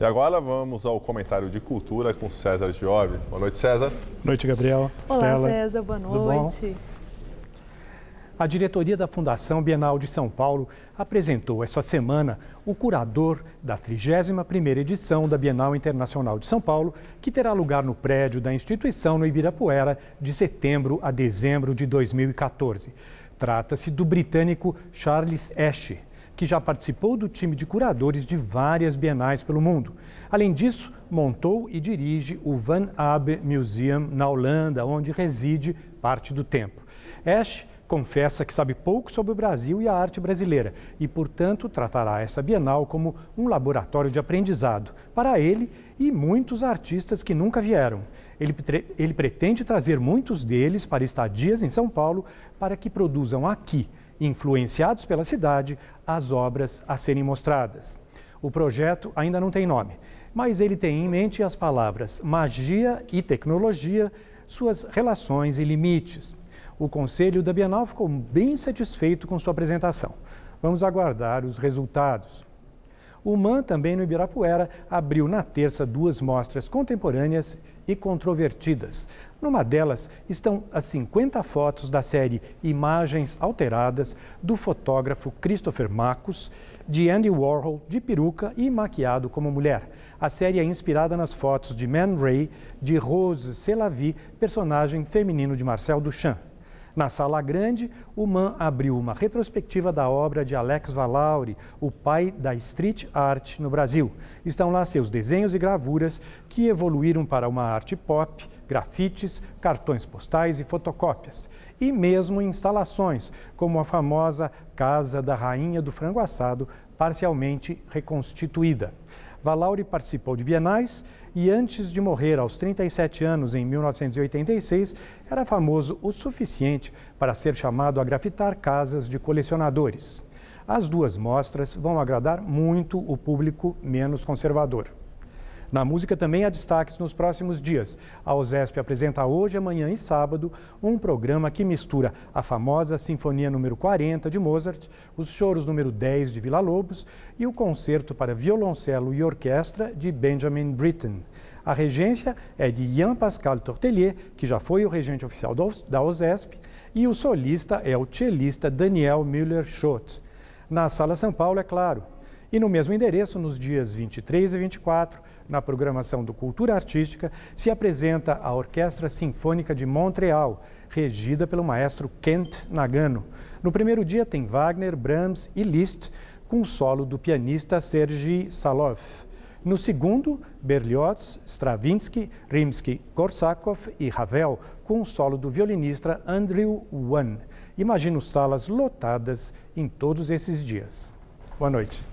E agora vamos ao comentário de cultura com César Giove. Boa noite, César. Boa noite, Gabriel. Olá, Stella. César. Boa noite. A diretoria da Fundação Bienal de São Paulo apresentou essa semana o curador da 31ª edição da Bienal Internacional de São Paulo, que terá lugar no prédio da instituição no Ibirapuera de setembro a dezembro de 2014. Trata-se do britânico Charles Ashe que já participou do time de curadores de várias bienais pelo mundo. Além disso, montou e dirige o Van Abe Museum na Holanda, onde reside parte do tempo. Ash confessa que sabe pouco sobre o Brasil e a arte brasileira e, portanto, tratará essa Bienal como um laboratório de aprendizado para ele e muitos artistas que nunca vieram. Ele, ele pretende trazer muitos deles para estadias em São Paulo para que produzam aqui influenciados pela cidade, as obras a serem mostradas. O projeto ainda não tem nome, mas ele tem em mente as palavras magia e tecnologia, suas relações e limites. O Conselho da Bienal ficou bem satisfeito com sua apresentação. Vamos aguardar os resultados. O MAN, também no Ibirapuera, abriu na terça duas mostras contemporâneas e controvertidas. Numa delas estão as 50 fotos da série Imagens Alteradas do fotógrafo Christopher Marcos, de Andy Warhol de peruca e maquiado como mulher. A série é inspirada nas fotos de Man Ray, de Rose Selavi, personagem feminino de Marcel Duchamp. Na sala grande, o MAN abriu uma retrospectiva da obra de Alex Valauri, o pai da street art no Brasil. Estão lá seus desenhos e gravuras que evoluíram para uma arte pop, grafites, cartões postais e fotocópias. E mesmo instalações, como a famosa Casa da Rainha do Frango Assado, parcialmente reconstituída. Valauri participou de bienais e, antes de morrer aos 37 anos, em 1986, era famoso o suficiente para ser chamado a grafitar casas de colecionadores. As duas mostras vão agradar muito o público menos conservador. Na música também há destaques nos próximos dias. A OSESP apresenta hoje, amanhã e sábado um programa que mistura a famosa Sinfonia número 40 de Mozart, os choros número 10 de Villa-Lobos e o concerto para violoncelo e orquestra de Benjamin Britten. A regência é de Jean Pascal Tortelier, que já foi o regente oficial da OSESP, e o solista é o cellista Daniel Müller-Schott. Na Sala São Paulo, é claro, e no mesmo endereço, nos dias 23 e 24, na programação do Cultura Artística, se apresenta a Orquestra Sinfônica de Montreal, regida pelo maestro Kent Nagano. No primeiro dia tem Wagner, Brahms e Liszt, com solo do pianista Sergi Salov. No segundo, Berlioz, Stravinsky, Rimsky-Korsakov e Ravel, com solo do violinista Andrew Wan. Imagino salas lotadas em todos esses dias. Boa noite.